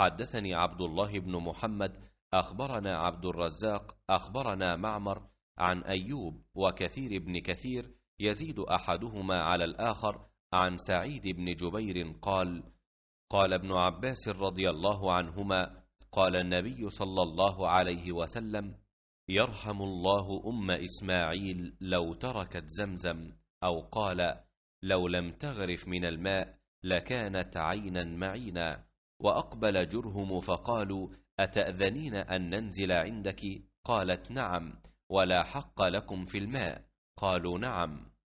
حدثني عبد الله بن محمد أخبرنا عبد الرزاق أخبرنا معمر عن أيوب وكثير بن كثير يزيد أحدهما على الآخر عن سعيد بن جبير قال قال ابن عباس رضي الله عنهما قال النبي صلى الله عليه وسلم يرحم الله أم إسماعيل لو تركت زمزم أو قال لو لم تغرف من الماء لكانت عينا معينا وأقبل جرهم فقالوا أتأذنين أن ننزل عندك؟ قالت نعم ولا حق لكم في الماء قالوا نعم